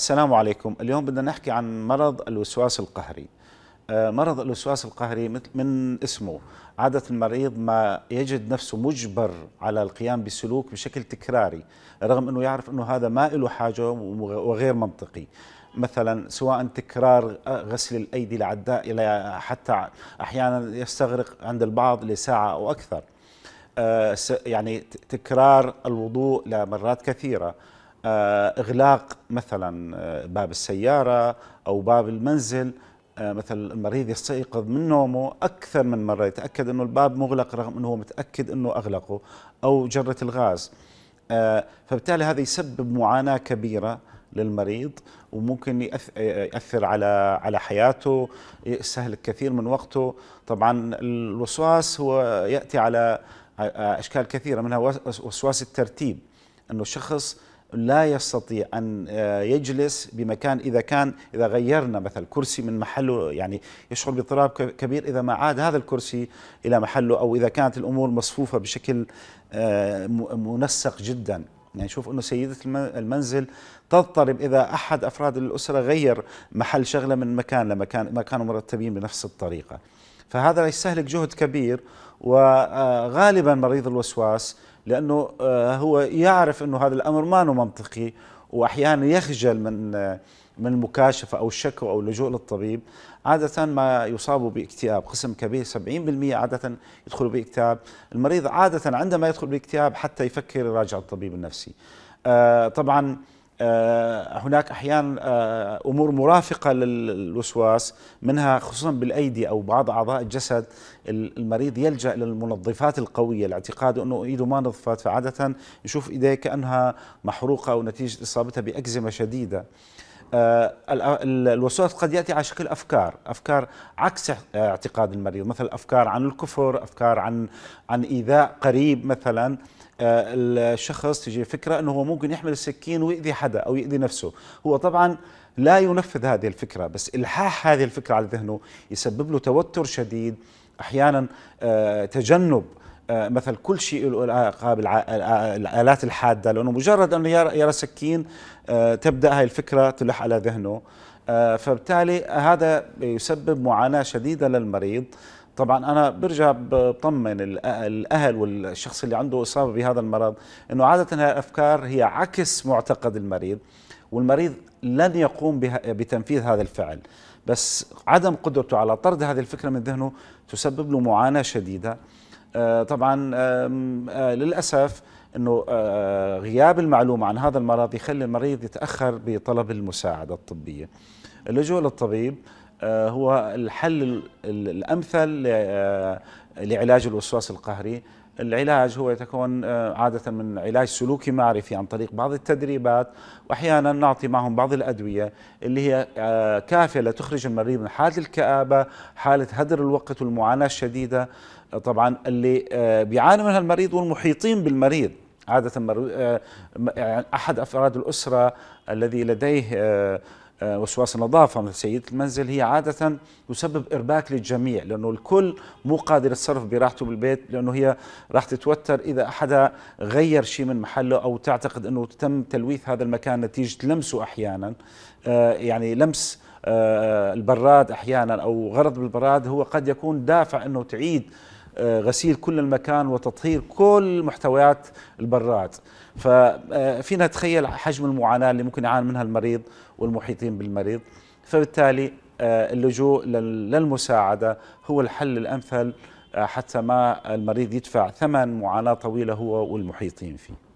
السلام عليكم اليوم بدنا نحكي عن مرض الوسواس القهري آه، مرض الوسواس القهري من اسمه عادة المريض ما يجد نفسه مجبر على القيام بسلوك بشكل تكراري رغم أنه يعرف أنه هذا ما له حاجة وغير منطقي مثلا سواء تكرار غسل الأيدي لعداء إلى حتى أحيانا يستغرق عند البعض لساعة أو أكثر آه، يعني تكرار الوضوء لمرات كثيرة آه، إغلاق مثلا آه، باب السيارة أو باب المنزل آه، مثلا المريض يستيقظ من نومه أكثر من مرة يتأكد أنه الباب مغلق رغم أنه هو متأكد أنه أغلقه أو جرة الغاز فبالتالي هذا يسبب معاناة كبيرة للمريض وممكن يأثر على على حياته يستهلك كثير من وقته طبعا الوسواس هو يأتي على أشكال كثيرة منها وسواس الترتيب أنه شخص لا يستطيع ان آه، يجلس بمكان اذا كان اذا غيرنا مثلا كرسي من محله يعني يشعر باضطراب كبير اذا ما عاد هذا الكرسي الى محله او اذا كانت الامور مصفوفه بشكل آه، منسق جدا يعني شوف انه سيده المنزل تضطرب اذا احد افراد الاسره غير محل شغله من مكان لمكان ما كانوا مرتبين بنفس الطريقه فهذا يستهلك جهد كبير وغالبا آه، مريض الوسواس لانه آه، هو يعرف انه هذا الامر ما أنه منطقي واحيانا يخجل من آه، من المكاشفه او الشكوى او اللجوء للطبيب عاده ما يصابوا باكتئاب قسم كبير 70% عاده يدخلوا باكتئاب المريض عاده عندما يدخل باكتئاب حتى يفكر يراجع الطبيب النفسي آه، طبعا آه، هناك احيانا آه، امور مرافقه للوسواس منها خصوصا بالايدي او بعض اعضاء الجسد المريض يلجا للمنظفات القويه لاعتقاد انه ايده ما نظفت فعاده يشوف ايديه كانها محروقه او نتيجه اصابتها باكزيما شديده آه، الوسواس قد ياتي على شكل افكار، افكار عكس اعتقاد المريض، مثلا افكار عن الكفر، افكار عن عن ايذاء قريب مثلا، آه، الشخص تجي فكره انه هو ممكن يحمل السكين ويؤذي حدا او يؤذي نفسه، هو طبعا لا ينفذ هذه الفكره، بس الحاح هذه الفكره على ذهنه يسبب له توتر شديد، احيانا آه، تجنب آه، مثل كل شيء له علاقه بالآلات آه، الحادة لأنه مجرد أنه يرى سكين آه، تبدأ هاي الفكرة تلح على ذهنه فبالتالي هذا يسبب معاناة شديدة للمريض طبعا انا برجع بطمن الاهل والشخص اللي عنده اصابه بهذا المرض انه عاده الافكار هي عكس معتقد المريض والمريض لن يقوم بتنفيذ هذا الفعل بس عدم قدرته على طرد هذه الفكره من ذهنه تسبب له معاناه شديده آه، طبعا آه، للاسف انه آه، غياب المعلومه عن هذا المرض يخلي المريض يتاخر بطلب المساعده الطبيه. اللجوء للطبيب هو الحل الامثل لعلاج الوسواس القهري العلاج هو يتكون آه، عادة من علاج سلوكي معرفي عن طريق بعض التدريبات وأحيانا نعطي معهم بعض الأدوية اللي هي آه، كافية لتخرج المريض من حالة الكآبة حالة هدر الوقت والمعاناة الشديدة آه، طبعا اللي بيعاني منها المريض والمحيطين بالمريض عادة يعني أحد أفراد الأسرة الذي لديه آه، وسواس النظافة مثل سيدة المنزل هي عادة تسبب إرباك للجميع لأنه الكل مو قادر يتصرف براحته بالبيت لأنه هي راح تتوتر إذا احدا غير شيء من محله أو تعتقد أنه تم تلويث هذا المكان نتيجة لمسه أحيانا آه، يعني لمس آه، البراد أحيانا أو غرض بالبراد هو قد يكون دافع أنه تعيد آه، غسيل كل المكان وتطهير كل محتويات البراد ففينا آه، نتخيل حجم المعاناة اللي ممكن يعاني منها المريض والمحيطين بالمريض فبالتالي آه، اللجوء للمساعدة هو الحل الأمثل حتى ما المريض يدفع ثمن معاناة طويلة هو والمحيطين فيه